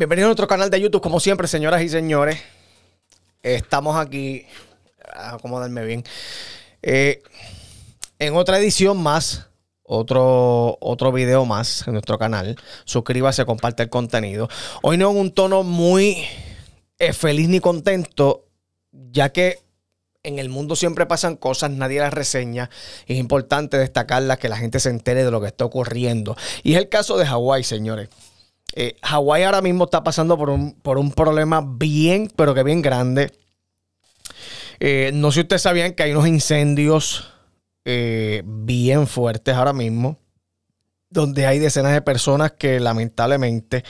Bienvenidos a nuestro canal de YouTube, como siempre, señoras y señores. Estamos aquí, acomodarme bien, eh, en otra edición más, otro, otro video más en nuestro canal. Suscríbase, comparte el contenido. Hoy no en un tono muy eh, feliz ni contento, ya que en el mundo siempre pasan cosas, nadie las reseña. Es importante destacarlas, que la gente se entere de lo que está ocurriendo. Y es el caso de Hawái, señores. Eh, Hawái ahora mismo está pasando por un, problema bien, pero que bien grande. Eh, no sé si ustedes sabían que hay unos incendios eh, bien fuertes ahora mismo, donde hay decenas de personas que lamentablemente,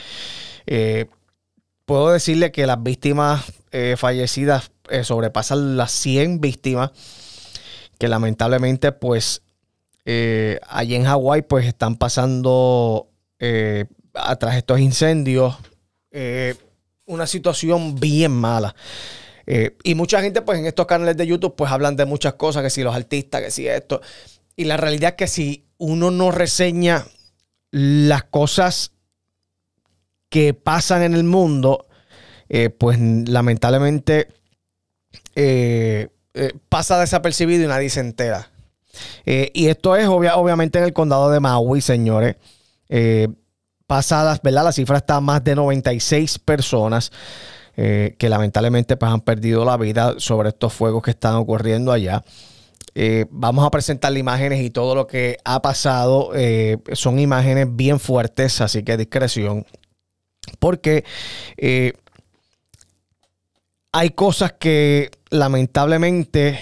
puedo decirle que las víctimas fallecidas sobrepasan las 100 víctimas, que lamentablemente pues allí en Hawái pues están pasando atrás estos incendios, eh, una situación bien mala. Eh, y mucha gente, pues en estos canales de YouTube, pues hablan de muchas cosas, que si los artistas, que si esto. Y la realidad es que si uno no reseña las cosas que pasan en el mundo, eh, pues lamentablemente pasa desapercibido y nadie se entera. y esto es obviamente en el condado de Maui, señores pasadas, ¿verdad? La cifra está a más de 96 personas eh, que lamentablemente pues, han perdido la vida sobre estos fuegos que están ocurriendo allá. Eh, vamos a presentar imágenes y todo lo que ha pasado eh, son imágenes bien fuertes, así que discreción, porque hay cosas que lamentablemente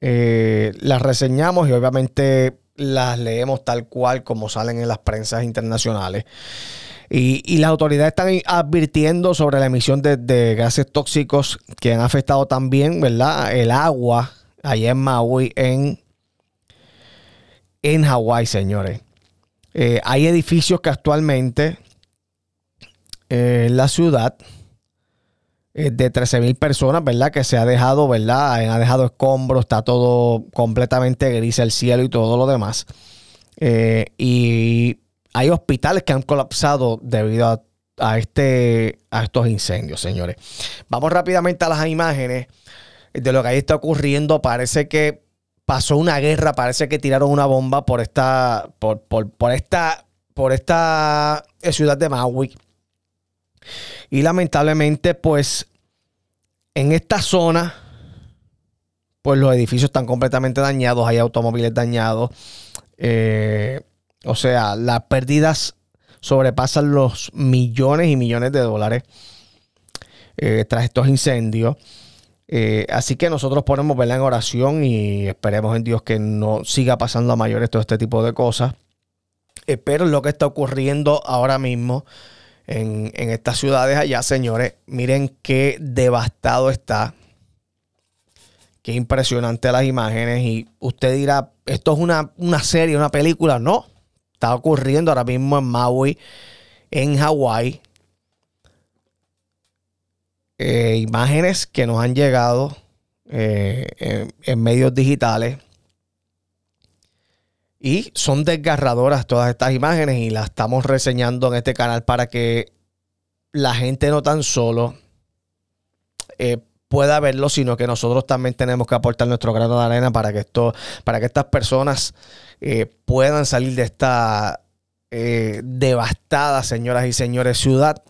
las reseñamos y obviamente las leemos tal cual como salen en las prensas internacionales. Y, las autoridades están advirtiendo sobre la emisión de, gases tóxicos que han afectado también, ¿verdad? El agua allá en Maui, en, en Hawái, señores. Eh, hay edificios que actualmente eh, la ciudad eh, de 13.000 personas, ¿verdad? Que se ha dejado, ¿verdad? Eh, ha dejado escombros, está todo completamente gris, el cielo y todo lo demás. Eh, y hay hospitales que han colapsado debido a, este, a estos incendios, señores. Vamos rápidamente a las imágenes de lo que ahí está ocurriendo. Parece que pasó una guerra, parece que tiraron una bomba por esta, por, esta, por esta ciudad de Maui. Y lamentablemente, pues, en esta zona, pues los edificios están completamente dañados, hay automóviles dañados. Eh, o sea, las pérdidas sobrepasan los millones y millones de dólares eh, tras estos incendios. Eh, así que nosotros ponemos verla en oración y esperemos en Dios que no siga pasando a mayores todo este tipo de cosas. pero lo que está ocurriendo ahora mismo en, estas ciudades allá, señores. Miren qué devastado está. Qué impresionante las imágenes. Y usted dirá, esto es una, serie, una película. No, está ocurriendo ahora mismo en Maui, en Hawái. Eh, imágenes que nos han llegado eh, en medios digitales y son desgarradoras todas estas imágenes y las estamos reseñando en este canal para que la gente no tan solo eh, pueda verlo, sino que nosotros también tenemos que aportar nuestro grano de arena para que esto, para que estas personas eh, puedan salir de esta eh, devastada, señoras y señores, ciudad.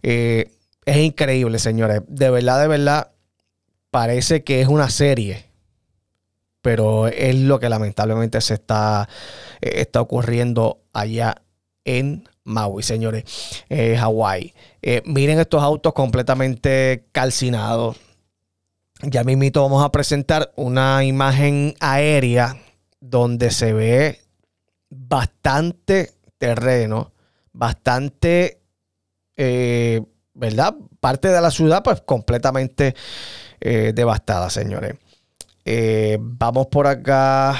es increíble, señores. De verdad, de verdad, parece que es una serie pero es lo que lamentablemente se está, eh, está ocurriendo allá en Maui, señores, eh, Hawái. Eh, miren estos autos completamente calcinados. Ya mismito vamos a presentar una imagen aérea donde se ve bastante terreno, bastante, ¿verdad? Parte de la ciudad pues completamente devastada, señores. Eh, vamos por acá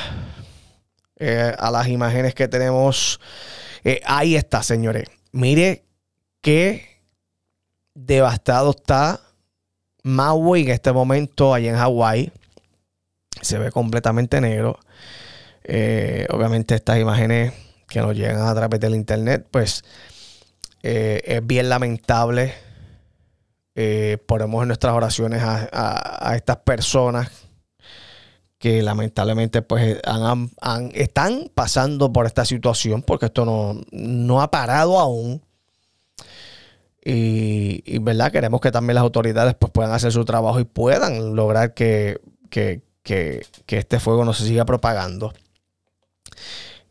eh, a las imágenes que tenemos. Eh, ahí está, señores. Mire qué devastado está Maui en este momento allá en Hawái. Se ve completamente negro. obviamente estas imágenes que nos llegan a través del internet, pues es bien lamentable. ponemos nuestras oraciones a estas personas que lamentablemente pues eh, están pasando por esta situación porque esto no, no ha parado aún. Y, verdad, queremos que también las autoridades pues, puedan hacer su trabajo y puedan lograr que, este fuego no se siga propagando.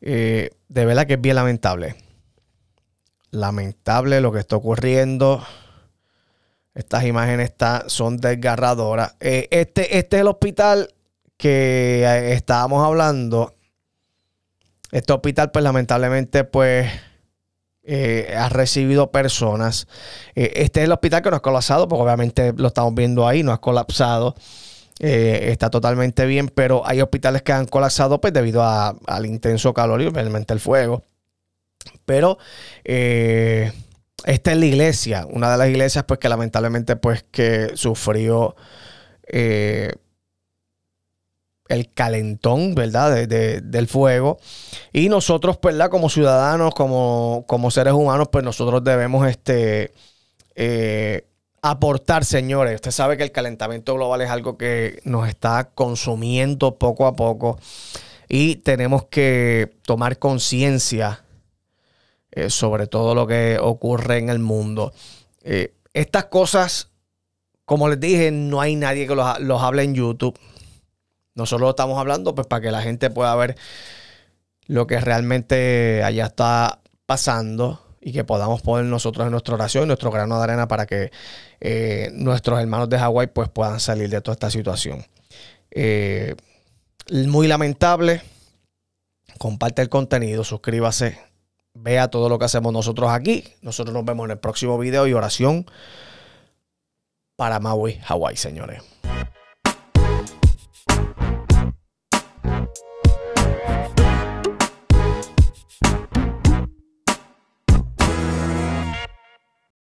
Eh, de verdad que es bien lamentable. Lamentable lo que está ocurriendo. Estas imágenes son desgarradoras. Eh, este, este es el hospital que eh, estábamos hablando, este hospital, pues lamentablemente, pues eh, ha recibido personas. Eh, este es el hospital que no ha colapsado, porque obviamente lo estamos viendo ahí, no ha colapsado. está totalmente bien, pero hay hospitales que han colapsado pues, debido al intenso calor y obviamente el fuego. Pero esta es la iglesia, una de las iglesias pues, que lamentablemente pues, que sufrió el calentón, ¿verdad? del fuego. Y nosotros, pues, ¿verdad? Como ciudadanos, como, seres humanos, pues nosotros debemos este, eh, aportar, señores. Usted sabe que el calentamiento global es algo que nos está consumiendo poco a poco y tenemos que tomar conciencia eh, sobre todo lo que ocurre en el mundo. Eh, estas cosas, como les dije, no hay nadie que los, los hable en YouTube. Nosotros lo estamos hablando pues para que la gente pueda ver lo que realmente allá está pasando y que podamos poner nosotros en nuestra oración, nuestro grano de arena para que eh, nuestros hermanos de Hawái pues puedan salir de toda esta situación. Eh, muy lamentable. Comparte el contenido, suscríbase, vea todo lo que hacemos nosotros aquí. Nosotros nos vemos en el próximo video y oración para Maui, Hawái, señores.